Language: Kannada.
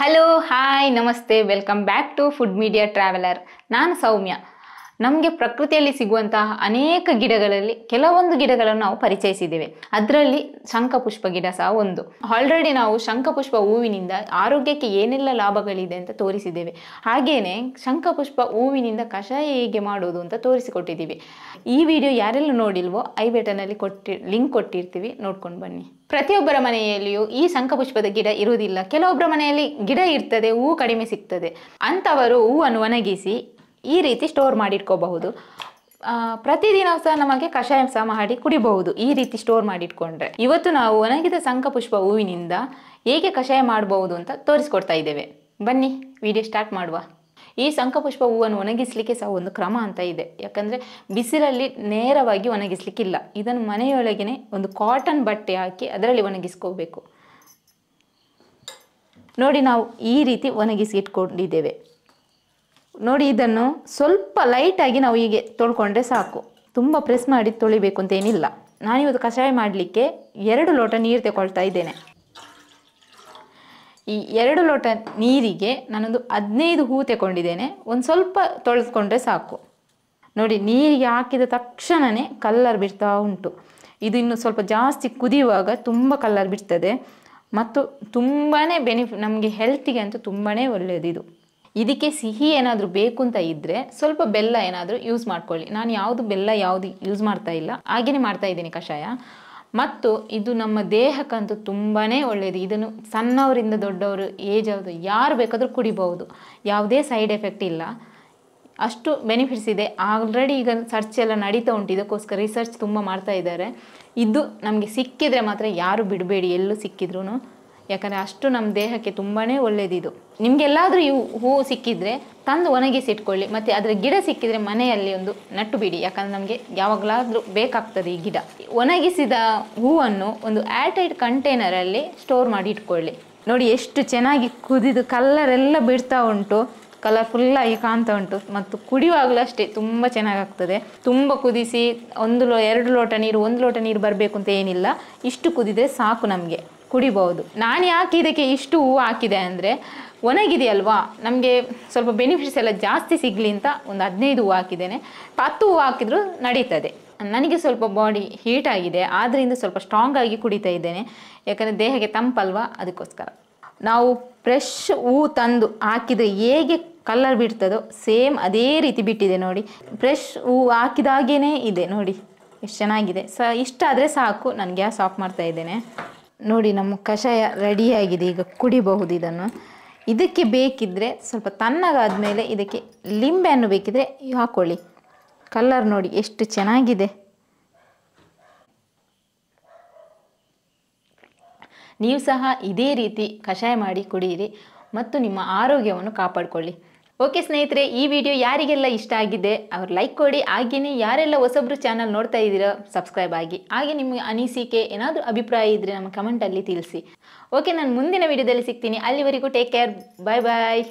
ಹಲೋ ಹಾಯ್ ನಮಸ್ತೆ welcome back to food media traveller ನಾನು ಸೌಮ್ಯ ನಮಗೆ ಪ್ರಕೃತಿಯಲ್ಲಿ ಸಿಗುವಂತಹ ಅನೇಕ ಗಿಡಗಳಲ್ಲಿ ಕೆಲವೊಂದು ಗಿಡಗಳನ್ನು ನಾವು ಪರಿಚಯಿಸಿದ್ದೇವೆ ಅದರಲ್ಲಿ ಶಂಖಪುಷ್ಪ ಗಿಡ ಸಹ ಒಂದು ಆಲ್ರೆಡಿ ನಾವು ಶಂಖಪುಷ್ಪ ಹೂವಿನಿಂದ ಆರೋಗ್ಯಕ್ಕೆ ಏನೆಲ್ಲ ಲಾಭಗಳಿದೆ ಅಂತ ತೋರಿಸಿದ್ದೇವೆ ಹಾಗೇನೆ ಶಂಖಪುಷ್ಪ ಹೂವಿನಿಂದ ಕಷಾಯ ಹೇಗೆ ಮಾಡುವುದು ಅಂತ ತೋರಿಸಿಕೊಟ್ಟಿದ್ದೀವಿ ಈ ವಿಡಿಯೋ ಯಾರೆಲ್ಲ ನೋಡಿಲ್ವೋ ಐ ಬಟನಲ್ಲಿ ಕೊಟ್ಟಿ ಲಿಂಕ್ ಕೊಟ್ಟಿರ್ತೀವಿ ನೋಡ್ಕೊಂಡು ಬನ್ನಿ ಪ್ರತಿಯೊಬ್ಬರ ಮನೆಯಲ್ಲಿಯೂ ಈ ಶಂಖಪುಷ್ಪದ ಗಿಡ ಇರುವುದಿಲ್ಲ ಕೆಲವೊಬ್ಬರ ಮನೆಯಲ್ಲಿ ಗಿಡ ಇರ್ತದೆ ಹೂವು ಕಡಿಮೆ ಸಿಗ್ತದೆ ಅಂತವರು ಹೂವನ್ನು ಒಣಗಿಸಿ ಈ ರೀತಿ ಸ್ಟೋರ್ ಮಾಡಿಟ್ಕೋಬಹುದು ಪ್ರತಿದಿನ ಸಹ ನಮಗೆ ಕಷಾಯ ಸಹ ಮಾಡಿ ಕುಡಿಬಹುದು ಈ ರೀತಿ ಸ್ಟೋರ್ ಮಾಡಿಟ್ಕೊಂಡ್ರೆ ಇವತ್ತು ನಾವು ಒಣಗಿದ ಸಂಕಪುಷ್ಪ ಹೂವಿನಿಂದ ಹೇಗೆ ಕಷಾಯ ಮಾಡಬಹುದು ಅಂತ ತೋರಿಸ್ಕೊಡ್ತಾ ಇದ್ದೇವೆ ಬನ್ನಿ ವಿಡಿಯೋ ಸ್ಟಾರ್ಟ್ ಮಾಡುವ ಈ ಸಂಕಪುಷ್ಪ ಹೂವನ್ನು ಒಣಗಿಸಲಿಕ್ಕೆ ಸಹ ಒಂದು ಕ್ರಮ ಅಂತ ಇದೆ ಯಾಕಂದ್ರೆ ಬಿಸಿಲಲ್ಲಿ ನೇರವಾಗಿ ಒಣಗಿಸ್ಲಿಕ್ಕಿಲ್ಲ ಇದನ್ನು ಮನೆಯೊಳಗೇನೆ ಒಂದು ಕಾಟನ್ ಬಟ್ಟೆ ಹಾಕಿ ಅದರಲ್ಲಿ ಒಣಗಿಸ್ಕೋಬೇಕು ನೋಡಿ ನಾವು ಈ ರೀತಿ ಒಣಗಿಸಿ ಇಟ್ಕೊಂಡಿದ್ದೇವೆ ನೋಡಿ ಇದನ್ನು ಸ್ವಲ್ಪ ಲೈಟಾಗಿ ನಾವು ಹೀಗೆ ತೊಳ್ಕೊಂಡ್ರೆ ಸಾಕು ತುಂಬ ಪ್ರೆಸ್ ಮಾಡಿ ತೊಳಿಬೇಕು ಅಂತ ಏನಿಲ್ಲ ನಾನಿವತ್ತು ಕಷಾಯ ಮಾಡಲಿಕ್ಕೆ ಎರಡು ಲೋಟ ನೀರು ತಗೊಳ್ತಾ ಇದ್ದೇನೆ ಈ ಎರಡು ಲೋಟ ನೀರಿಗೆ ನಾನೊಂದು ಹದಿನೈದು ಹೂ ತಗೊಂಡಿದ್ದೇನೆ ಒಂದು ಸ್ವಲ್ಪ ತೊಳೆದುಕೊಂಡ್ರೆ ಸಾಕು ನೋಡಿ ನೀರಿಗೆ ಹಾಕಿದ ತಕ್ಷಣವೇ ಕಲ್ಲರ್ ಬಿಡ್ತಾ ಉಂಟು ಇದು ಇನ್ನು ಸ್ವಲ್ಪ ಜಾಸ್ತಿ ಕುದಿಯುವಾಗ ತುಂಬ ಕಲ್ಲರ್ ಬಿಡ್ತದೆ ಮತ್ತು ತುಂಬಾ ಬೆನಿಫಿ ನಮಗೆ ಹೆಲ್ತಿಗೆ ಅಂತೂ ತುಂಬಾ ಒಳ್ಳೆಯದು ಇದು ಇದಕ್ಕೆ ಸಿಹಿ ಏನಾದರೂ ಬೇಕು ಅಂತ ಇದ್ದರೆ ಸ್ವಲ್ಪ ಬೆಲ್ಲ ಏನಾದರೂ ಯೂಸ್ ಮಾಡ್ಕೊಳ್ಳಿ ನಾನು ಯಾವುದು ಬೆಲ್ಲ ಯಾವುದು ಯೂಸ್ ಮಾಡ್ತಾ ಇಲ್ಲ ಹಾಗೆಯೇ ಮಾಡ್ತಾ ಇದ್ದೀನಿ ಕಷಾಯ ಮತ್ತು ಇದು ನಮ್ಮ ದೇಹಕ್ಕಂತೂ ತುಂಬಾ ಒಳ್ಳೆಯದು ಇದನ್ನು ಸಣ್ಣವರಿಂದ ದೊಡ್ಡವರು ಏಜ್ ಯಾವುದು ಯಾರು ಬೇಕಾದರೂ ಕುಡಿಬಹುದು ಯಾವುದೇ ಸೈಡ್ ಎಫೆಕ್ಟ್ ಇಲ್ಲ ಅಷ್ಟು ಬೆನಿಫಿಟ್ಸ್ ಇದೆ ಆಲ್ರೆಡಿ ಈಗ ಸರ್ಚ್ ಎಲ್ಲ ನಡೀತಾ ಉಂಟು ಇದಕ್ಕೋಸ್ಕರ ರಿಸರ್ಚ್ ತುಂಬ ಮಾಡ್ತಾ ಇದ್ದಾರೆ ಇದು ನಮಗೆ ಸಿಕ್ಕಿದರೆ ಮಾತ್ರ ಯಾರು ಬಿಡಬೇಡಿ ಎಲ್ಲೂ ಸಿಕ್ಕಿದ್ರು ಯಾಕಂದರೆ ಅಷ್ಟು ನಮ್ಮ ದೇಹಕ್ಕೆ ತುಂಬಾ ಒಳ್ಳೆಯದಿದು ನಿಮಗೆಲ್ಲಾದರೂ ಇವು ಹೂವು ಸಿಕ್ಕಿದರೆ ತಂದು ಒಣಗಿಸಿಟ್ಕೊಳ್ಳಿ ಮತ್ತು ಅದರ ಗಿಡ ಸಿಕ್ಕಿದರೆ ಮನೆಯಲ್ಲಿ ಒಂದು ನಟ್ಟು ಬಿಡಿ ಯಾಕಂದರೆ ನಮಗೆ ಯಾವಾಗಲಾದರೂ ಬೇಕಾಗ್ತದೆ ಈ ಗಿಡ ಒಣಗಿಸಿದ ಹೂವನ್ನು ಒಂದು ಏರ್ಟೈಟ್ ಕಂಟೈನರಲ್ಲಿ ಸ್ಟೋರ್ ಮಾಡಿ ಇಟ್ಕೊಳ್ಳಿ ನೋಡಿ ಎಷ್ಟು ಚೆನ್ನಾಗಿ ಕುದಿದು ಕಲ್ಲರೆಲ್ಲ ಬಿಡ್ತಾ ಉಂಟು ಕಲರ್ಫುಲ್ಲಾಗಿ ಕಾಣ್ತಾ ಉಂಟು ಮತ್ತು ಕುಡಿಯುವಾಗಲೂ ಅಷ್ಟೇ ತುಂಬ ಚೆನ್ನಾಗಾಗ್ತದೆ ತುಂಬ ಕುದಿಸಿ ಒಂದು ಲೋ ಎರಡು ಲೋಟ ನೀರು ಒಂದು ಲೋಟ ನೀರು ಬರಬೇಕು ಅಂತ ಏನಿಲ್ಲ ಇಷ್ಟು ಕುದಿದರೆ ಸಾಕು ನಮಗೆ ಕುಡಿಬಹುದು ನಾನು ಯಾಕೆ ಇದಕ್ಕೆ ಇಷ್ಟು ಹೂವು ಹಾಕಿದೆ ಅಂದರೆ ಒಣಗಿದೆಯಲ್ವಾ ನಮಗೆ ಸ್ವಲ್ಪ ಬೆನಿಫಿಟ್ಸ್ ಎಲ್ಲ ಜಾಸ್ತಿ ಸಿಗಲಿ ಅಂತ ಒಂದು ಹದಿನೈದು ಹೂವು ಹಾಕಿದ್ದೇನೆ ಹತ್ತು ಹೂವು ಹಾಕಿದರೂ ನಡೀತದೆ ನನಗೆ ಸ್ವಲ್ಪ ಬಾಡಿ ಹೀಟ್ ಆಗಿದೆ ಆದ್ದರಿಂದ ಸ್ವಲ್ಪ ಸ್ಟ್ರಾಂಗ್ ಆಗಿ ಕುಡಿತಾ ಇದ್ದೇನೆ ಯಾಕಂದರೆ ದೇಹಕ್ಕೆ ತಂಪಲ್ವಾ ಅದಕ್ಕೋಸ್ಕರ ನಾವು ಫ್ರೆಶ್ ಹೂವು ತಂದು ಹಾಕಿದರೆ ಹೇಗೆ ಕಲರ್ ಬಿಡ್ತದೋ ಸೇಮ್ ಅದೇ ರೀತಿ ಬಿಟ್ಟಿದೆ ನೋಡಿ ಫ್ರೆಶ್ ಹೂವು ಹಾಕಿದಾಗೇ ಇದೆ ನೋಡಿ ಎಷ್ಟು ಚೆನ್ನಾಗಿದೆ ಸ ಇಷ್ಟ ಆದರೆ ಸಾಕು ನನಗೆ ಗ್ಯಾಸ್ ಆಫ್ ಮಾಡ್ತಾ ಇದ್ದೇನೆ ನೋಡಿ ನಮ್ಮ ಕಷಾಯ ರೆಡಿಯಾಗಿದೆ ಈಗ ಕುಡಿಬಹುದು ಇದನ್ನು ಇದಕ್ಕೆ ಬೇಕಿದ್ದರೆ ಸ್ವಲ್ಪ ತಣ್ಣಗಾದ ಮೇಲೆ ಇದಕ್ಕೆ ಲಿಂಬೆಯನ್ನು ಬೇಕಿದ್ರೆ ಹಾಕೊಳ್ಳಿ ಕಲ್ಲರ್ ನೋಡಿ ಎಷ್ಟು ಚೆನ್ನಾಗಿದೆ ನೀವು ಸಹ ಇದೇ ರೀತಿ ಕಷಾಯ ಮಾಡಿ ಕುಡಿಯಿರಿ ಮತ್ತು ನಿಮ್ಮ ಆರೋಗ್ಯವನ್ನು ಕಾಪಾಡಿಕೊಳ್ಳಿ ಓಕೆ ಸ್ನೇಹಿತರೆ ಈ ವಿಡಿಯೋ ಯಾರಿಗೆಲ್ಲ ಇಷ್ಟ ಆಗಿದೆ ಅವ್ರು ಲೈಕ್ ಕೊಡಿ ಹಾಗೆಯೇ ಯಾರೆಲ್ಲ ಹೊಸಬ್ರು ಚಾನಲ್ ನೋಡ್ತಾ ಇದ್ದೀರೋ ಸಬ್ಸ್ಕ್ರೈಬ್ ಆಗಿ ಹಾಗೆ ನಿಮ್ಮ ಅನಿಸಿಕೆ ಏನಾದರೂ ಅಭಿಪ್ರಾಯ ಇದ್ದರೆ ನಮ್ಮ ಕಮೆಂಟಲ್ಲಿ ತಿಳಿಸಿ ಓಕೆ ನಾನು ಮುಂದಿನ ವಿಡಿಯೋದಲ್ಲಿ ಸಿಗ್ತೀನಿ ಅಲ್ಲಿವರೆಗೂ ಟೇಕ್ ಕೇರ್ ಬಾಯ್ ಬಾಯ್